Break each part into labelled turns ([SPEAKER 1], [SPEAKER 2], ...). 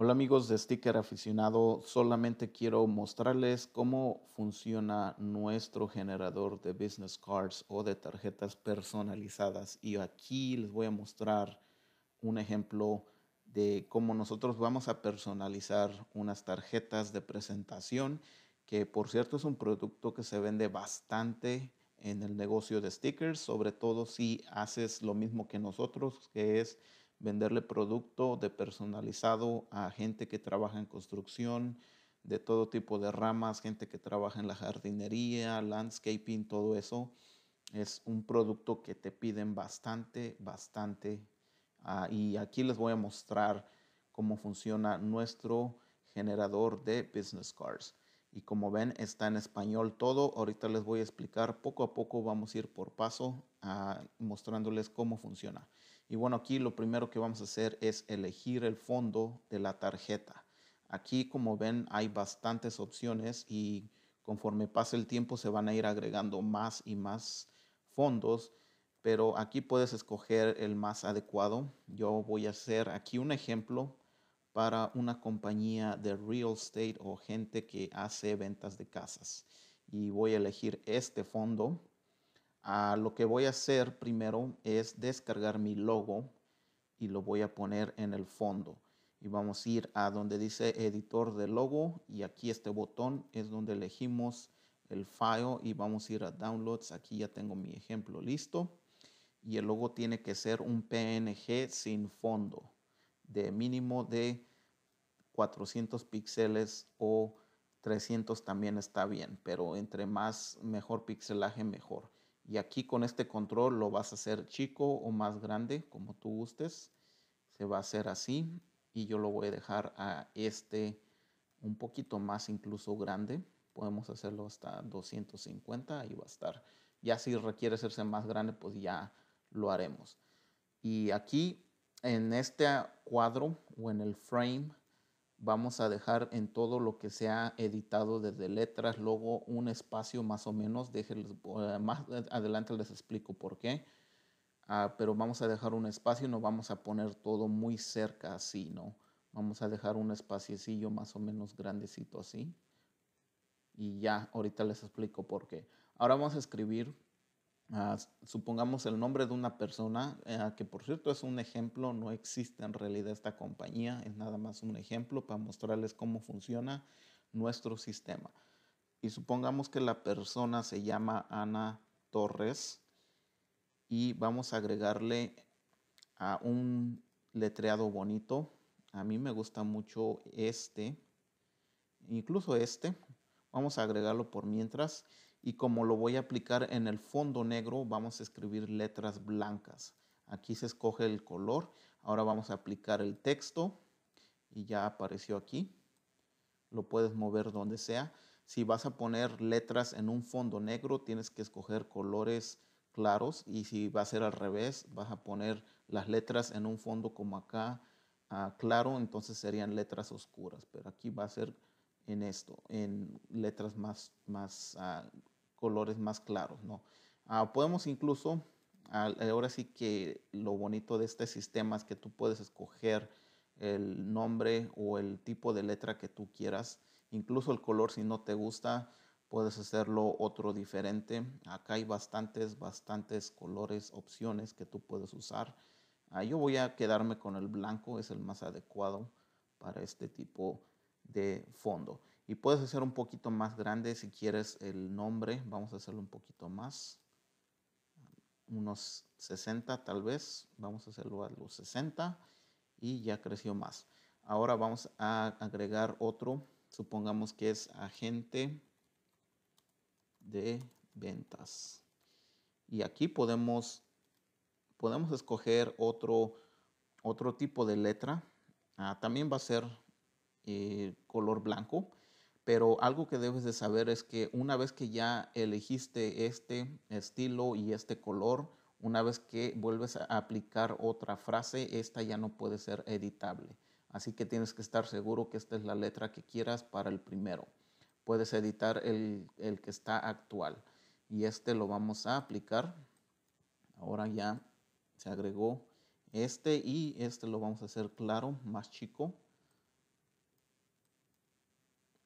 [SPEAKER 1] Hola amigos de Sticker Aficionado, solamente quiero mostrarles cómo funciona nuestro generador de business cards o de tarjetas personalizadas y aquí les voy a mostrar un ejemplo de cómo nosotros vamos a personalizar unas tarjetas de presentación que por cierto es un producto que se vende bastante en el negocio de stickers, sobre todo si haces lo mismo que nosotros, que es venderle producto de personalizado a gente que trabaja en construcción, de todo tipo de ramas, gente que trabaja en la jardinería, landscaping, todo eso. Es un producto que te piden bastante, bastante. Ah, y aquí les voy a mostrar cómo funciona nuestro generador de business cards. Y como ven, está en español todo. Ahorita les voy a explicar poco a poco, vamos a ir por paso ah, mostrándoles cómo funciona. Y bueno, aquí lo primero que vamos a hacer es elegir el fondo de la tarjeta. Aquí, como ven, hay bastantes opciones y conforme pasa el tiempo se van a ir agregando más y más fondos, pero aquí puedes escoger el más adecuado. Yo voy a hacer aquí un ejemplo para una compañía de real estate o gente que hace ventas de casas. Y voy a elegir este fondo lo que voy a hacer primero es descargar mi logo y lo voy a poner en el fondo. Y vamos a ir a donde dice editor de logo y aquí este botón es donde elegimos el file y vamos a ir a downloads. Aquí ya tengo mi ejemplo listo. Y el logo tiene que ser un PNG sin fondo de mínimo de 400 píxeles o 300 también está bien, pero entre más mejor pixelaje mejor. Y aquí con este control lo vas a hacer chico o más grande, como tú gustes. Se va a hacer así y yo lo voy a dejar a este un poquito más incluso grande. Podemos hacerlo hasta 250 ahí va a estar. Ya si requiere hacerse más grande, pues ya lo haremos. Y aquí en este cuadro o en el frame vamos a dejar en todo lo que se ha editado desde letras, luego un espacio más o menos. Eh, más adelante les explico por qué. Ah, pero vamos a dejar un espacio y no vamos a poner todo muy cerca así, ¿no? Vamos a dejar un espaciecillo más o menos grandecito así. Y ya, ahorita les explico por qué. Ahora vamos a escribir Ah, supongamos el nombre de una persona, eh, que por cierto es un ejemplo, no existe en realidad esta compañía, es nada más un ejemplo para mostrarles cómo funciona nuestro sistema. Y supongamos que la persona se llama Ana Torres y vamos a agregarle a un letreado bonito. A mí me gusta mucho este, incluso este. Vamos a agregarlo por mientras y como lo voy a aplicar en el fondo negro, vamos a escribir letras blancas. Aquí se escoge el color. Ahora vamos a aplicar el texto y ya apareció aquí. Lo puedes mover donde sea. Si vas a poner letras en un fondo negro, tienes que escoger colores claros y si va a ser al revés, vas a poner las letras en un fondo como acá ah, claro, entonces serían letras oscuras, pero aquí va a ser en esto, en letras más, más ah, colores más claros, ¿no? Ah, podemos incluso, ahora sí que lo bonito de este sistema es que tú puedes escoger el nombre o el tipo de letra que tú quieras, incluso el color si no te gusta, puedes hacerlo otro diferente. Acá hay bastantes, bastantes colores, opciones que tú puedes usar. Ah, yo voy a quedarme con el blanco, es el más adecuado para este tipo de fondo. Y puedes hacer un poquito más grande si quieres el nombre. Vamos a hacerlo un poquito más. Unos 60 tal vez. Vamos a hacerlo a los 60. Y ya creció más. Ahora vamos a agregar otro. Supongamos que es agente de ventas. Y aquí podemos, podemos escoger otro, otro tipo de letra. Ah, también va a ser eh, color blanco, pero algo que debes de saber es que una vez que ya elegiste este estilo y este color, una vez que vuelves a aplicar otra frase, esta ya no puede ser editable. Así que tienes que estar seguro que esta es la letra que quieras para el primero. Puedes editar el, el que está actual y este lo vamos a aplicar. Ahora ya se agregó este y este lo vamos a hacer claro, más chico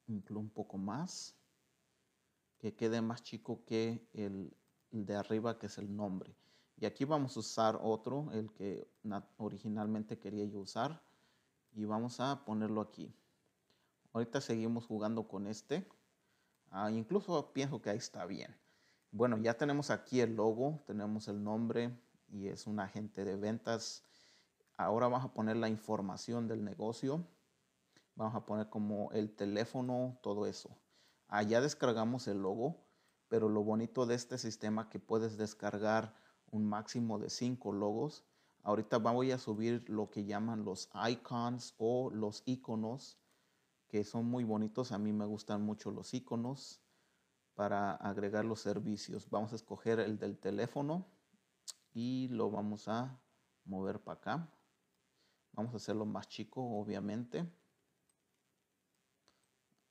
[SPEAKER 1] un poco más, que quede más chico que el, de arriba que es el nombre. Y aquí vamos a usar otro, el que originalmente quería yo usar. Y vamos a ponerlo aquí. Ahorita seguimos jugando con este. Ah, incluso pienso que ahí está bien. Bueno, ya tenemos aquí el logo, tenemos el nombre y es un agente de ventas. Ahora vamos a poner la información del negocio vamos a poner como el teléfono, todo eso. Allá descargamos el logo, pero lo bonito de este sistema que puedes descargar un máximo de 5 logos. Ahorita voy a subir lo que llaman los icons o los iconos, que son muy bonitos. A mí me gustan mucho los iconos para agregar los servicios. Vamos a escoger el del teléfono y lo vamos a mover para acá. Vamos a hacerlo más chico, obviamente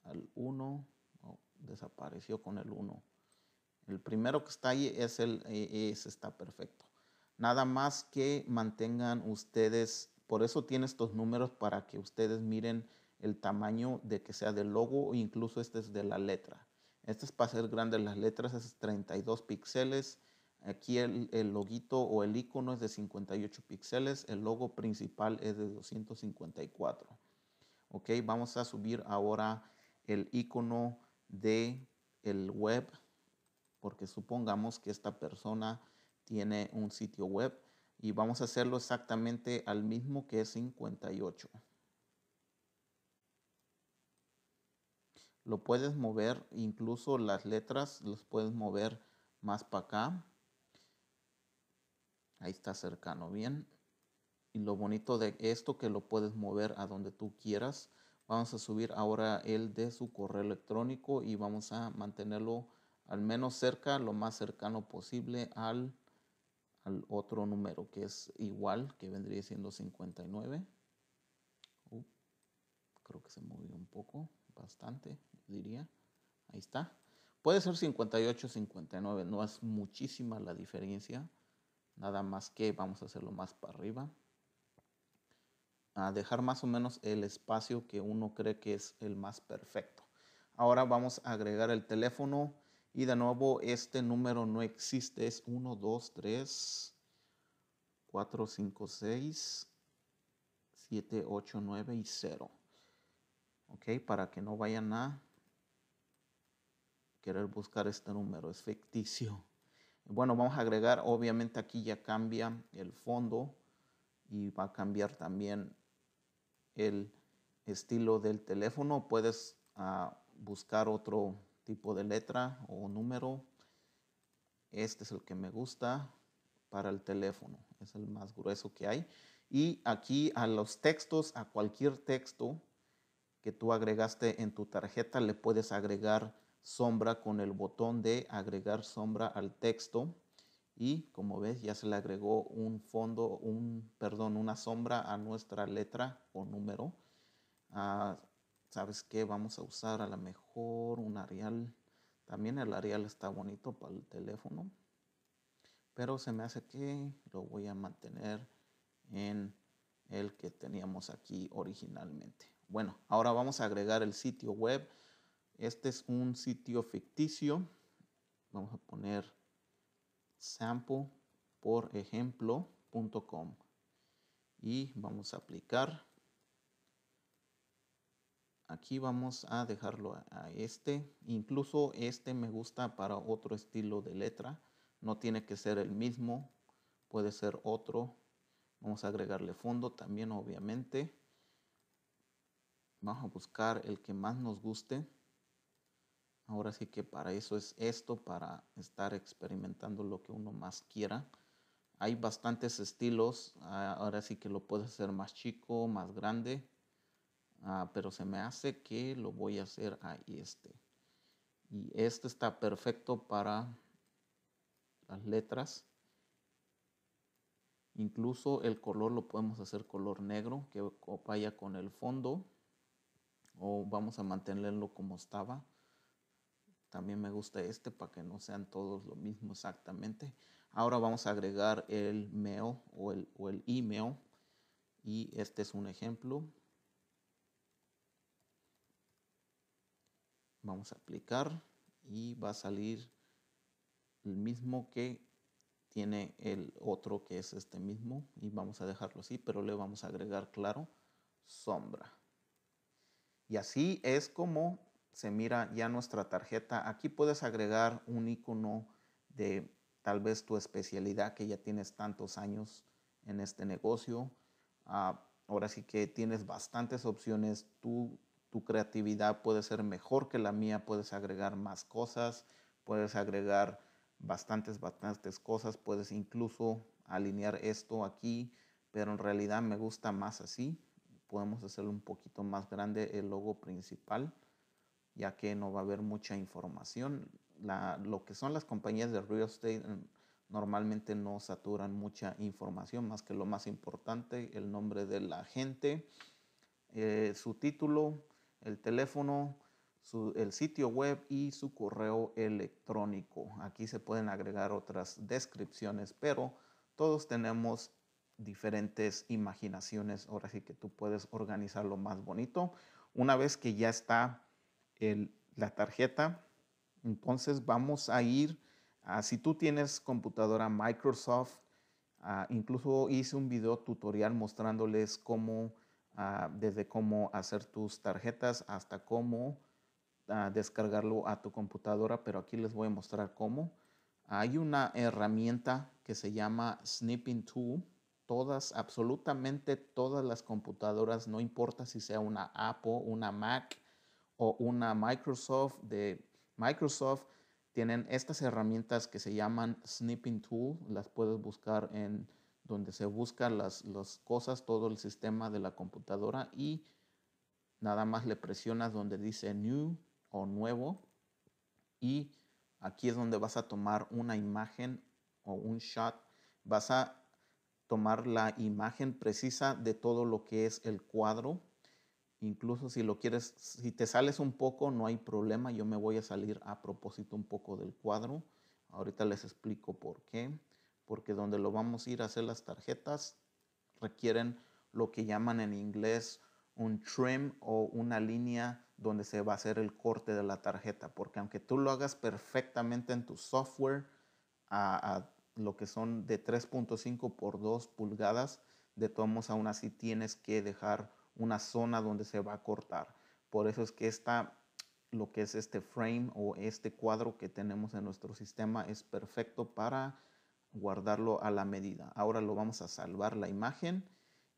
[SPEAKER 1] al 1, desapareció con el 1. El primero que está ahí es el, e, es, está perfecto. Nada más que mantengan ustedes, por eso tiene estos números para que ustedes miren el tamaño de que sea del logo o incluso este es de la letra. Este es para hacer grandes las letras, es 32 píxeles. Aquí el, el, loguito o el icono es de 58 píxeles, el logo principal es de 254. Ok, vamos a subir ahora el icono de el web, porque supongamos que esta persona tiene un sitio web y vamos a hacerlo exactamente al mismo que es 58. Lo puedes mover, incluso las letras los puedes mover más para acá. Ahí está cercano, bien. Y lo bonito de esto que lo puedes mover a donde tú quieras Vamos a subir ahora el de su correo electrónico y vamos a mantenerlo al menos cerca, lo más cercano posible al, otro número que es igual, que vendría siendo 59. Uh, creo que se movió un poco, bastante, diría. Ahí está. Puede ser 58, 59, no es muchísima la diferencia. Nada más que vamos a hacerlo más para arriba a dejar más o menos el espacio que uno cree que es el más perfecto. Ahora vamos a agregar el teléfono y de nuevo este número no existe, es 1, 2, 3, 4, 5, 6, 7, 8, 9 y 0. Ok, para que no vayan a querer buscar este número, es ficticio. Bueno, vamos a agregar, obviamente aquí ya cambia el fondo y va a cambiar también el estilo del teléfono. Puedes ah, buscar otro tipo de letra o número. Este es el que me gusta para el teléfono. Es el más grueso que hay. Y aquí a los textos, a cualquier texto que tú agregaste en tu tarjeta, le puedes agregar sombra con el botón de agregar sombra al texto y como ves ya se le agregó un fondo, un, perdón, una sombra a nuestra letra o número. Ah, ¿Sabes que Vamos a usar a lo mejor un Arial. También el Arial está bonito para el teléfono. Pero se me hace que lo voy a mantener en el que teníamos aquí originalmente. Bueno, ahora vamos a agregar el sitio web. Este es un sitio ficticio. Vamos a poner sample por ejemplo.com y vamos a aplicar aquí vamos a dejarlo a, este incluso este me gusta para otro estilo de letra no tiene que ser el mismo puede ser otro vamos a agregarle fondo también obviamente vamos a buscar el que más nos guste Ahora sí que para eso es esto, para estar experimentando lo que uno más quiera. Hay bastantes estilos, ah, ahora sí que lo puedes hacer más chico, más grande, ah, pero se me hace que lo voy a hacer ahí este. Y este está perfecto para las letras. Incluso el color lo podemos hacer color negro que vaya con el fondo o vamos a mantenerlo como estaba. También me gusta este para que no sean todos lo mismo exactamente. Ahora vamos a agregar el meo o el, o el email. Y este es un ejemplo. Vamos a aplicar y va a salir el mismo que tiene el otro que es este mismo y vamos a dejarlo así, pero le vamos a agregar claro sombra. Y así es como se mira ya nuestra tarjeta. Aquí puedes agregar un icono de tal vez tu especialidad que ya tienes tantos años en este negocio. Ah, ahora sí que tienes bastantes opciones. tu creatividad puede ser mejor que la mía. Puedes agregar más cosas. Puedes agregar bastantes, bastantes cosas. Puedes incluso alinear esto aquí. Pero en realidad me gusta más así. Podemos hacerlo un poquito más grande el logo principal ya que no va a haber mucha información. lo que son las compañías de real estate mm, normalmente no saturan mucha información, más que lo más importante, el nombre de la gente, eh, su título, el teléfono, el sitio web y su correo electrónico. Aquí se pueden agregar otras descripciones, pero todos tenemos diferentes imaginaciones. Ahora sí que tú puedes organizar lo más bonito. Una vez que ya está la tarjeta. Entonces vamos a ir, a, si tú tienes computadora Microsoft, incluso hice un video tutorial mostrándoles cómo, desde cómo hacer tus tarjetas hasta cómo descargarlo a tu computadora, pero aquí les voy a mostrar cómo. Hay una herramienta que se llama Snipping Tool. Todas, absolutamente todas las computadoras, no importa si sea una Apple, una Mac, o una Microsoft de Microsoft, tienen estas herramientas que se llaman Snipping Tool, las puedes buscar en donde se buscan las, las cosas, todo el sistema de la computadora y nada más le presionas donde dice New o Nuevo y aquí es donde vas a tomar una imagen o un shot, vas a tomar la imagen precisa de todo lo que es el cuadro Incluso si lo quieres, si te sales un poco, no hay problema. Yo me voy a salir a propósito un poco del cuadro. Ahorita les explico por qué. Porque donde lo vamos a ir a hacer las tarjetas requieren lo que llaman en inglés un trim o una línea donde se va a hacer el corte de la tarjeta. Porque aunque tú lo hagas perfectamente en tu software a, lo que son de 3.5 por 2 pulgadas, de todos modos aún así tienes que dejar una zona donde se va a cortar. Por eso es que esta, lo que es este frame o este cuadro que tenemos en nuestro sistema es perfecto para guardarlo a la medida. Ahora lo vamos a salvar la imagen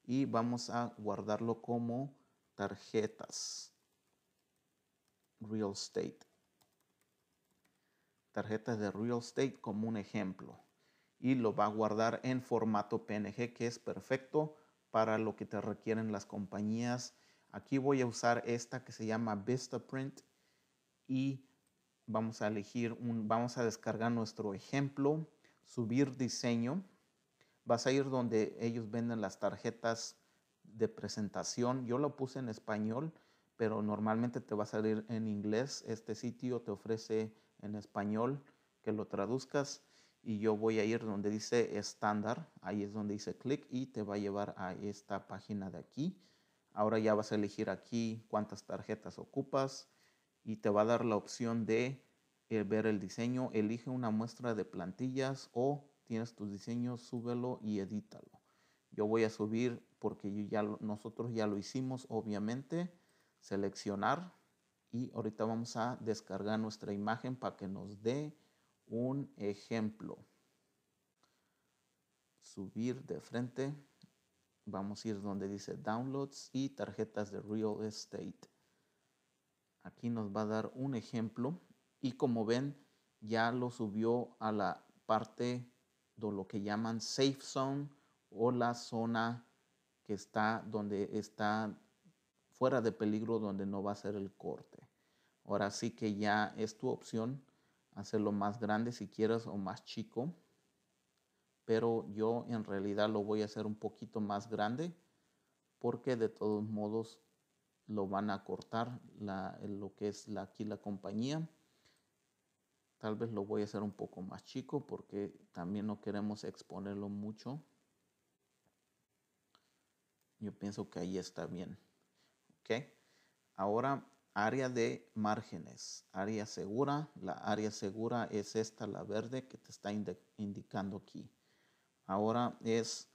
[SPEAKER 1] y vamos a guardarlo como tarjetas. Real estate. Tarjetas de real estate como un ejemplo. Y lo va a guardar en formato PNG que es perfecto para lo que te requieren las compañías. Aquí voy a usar esta que se llama VistaPrint y vamos a elegir un, vamos a descargar nuestro ejemplo, subir diseño. Vas a ir donde ellos venden las tarjetas de presentación. Yo lo puse en español, pero normalmente te va a salir en inglés. Este sitio te ofrece en español que lo traduzcas y yo voy a ir donde dice estándar, ahí es donde dice clic y te va a llevar a esta página de aquí. Ahora ya vas a elegir aquí cuántas tarjetas ocupas y te va a dar la opción de eh, ver el diseño, elige una muestra de plantillas o tienes tus diseños, súbelo y edítalo. Yo voy a subir porque yo ya nosotros ya lo hicimos, obviamente, seleccionar y ahorita vamos a descargar nuestra imagen para que nos dé un ejemplo. Subir de frente. Vamos a ir donde dice downloads y tarjetas de real estate. Aquí nos va a dar un ejemplo. Y como ven, ya lo subió a la parte de lo que llaman safe zone o la zona que está donde está fuera de peligro, donde no va a ser el corte. Ahora sí que ya es tu opción hacerlo más grande si quieres o más chico. Pero yo en realidad lo voy a hacer un poquito más grande porque de todos modos lo van a cortar lo que es la, aquí la compañía. Tal vez lo voy a hacer un poco más chico porque también no queremos exponerlo mucho. Yo pienso que ahí está bien. Ok. Ahora área de márgenes, área segura. La área segura es esta, la verde, que te está indicando aquí. Ahora es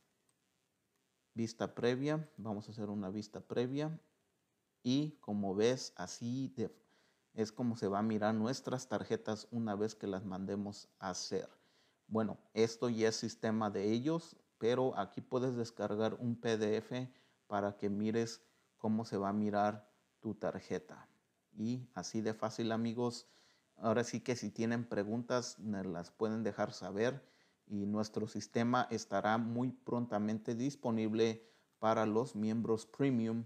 [SPEAKER 1] vista previa. Vamos a hacer una vista previa. Y como ves, así es como se va a mirar nuestras tarjetas una vez que las mandemos a hacer. Bueno, esto ya es sistema de ellos, pero aquí puedes descargar un PDF para que mires cómo se va a mirar tu tarjeta. Y así de fácil amigos, ahora sí que si tienen preguntas las pueden dejar saber y nuestro sistema estará muy prontamente disponible para los miembros premium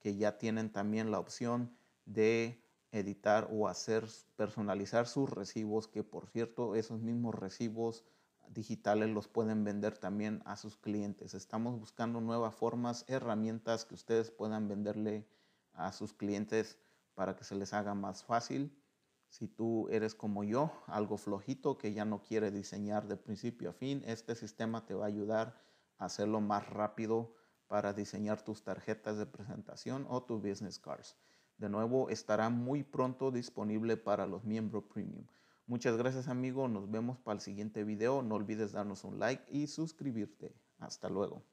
[SPEAKER 1] que ya tienen también la opción de editar o hacer personalizar sus recibos que por cierto esos mismos recibos digitales los pueden vender también a sus clientes estamos buscando nuevas formas herramientas que ustedes puedan venderle a sus clientes para que se les haga más fácil. Si tú eres como yo, algo flojito que ya no quiere diseñar de principio a fin, este sistema te va a ayudar a hacerlo más rápido para diseñar tus tarjetas de presentación o tus business cards. De nuevo, estará muy pronto disponible para los miembros premium. Muchas gracias amigo, nos vemos para el siguiente video. No olvides darnos un like y suscribirte. Hasta luego.